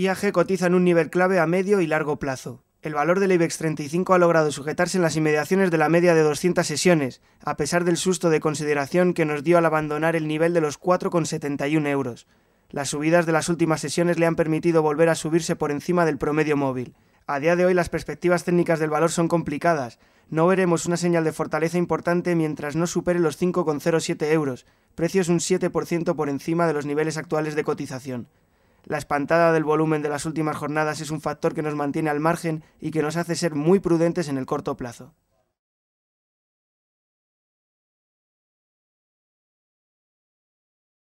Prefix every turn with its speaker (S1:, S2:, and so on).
S1: IAG cotiza en un nivel clave a medio y largo plazo. El valor del IBEX 35 ha logrado sujetarse en las inmediaciones de la media de 200 sesiones, a pesar del susto de consideración que nos dio al abandonar el nivel de los 4,71 euros. Las subidas de las últimas sesiones le han permitido volver a subirse por encima del promedio móvil. A día de hoy las perspectivas técnicas del valor son complicadas. No veremos una señal de fortaleza importante mientras no supere los 5,07 euros, precios un 7% por encima de los niveles actuales de cotización. La espantada del volumen de las últimas jornadas es un factor que nos mantiene al margen y que nos hace ser muy prudentes en el corto plazo.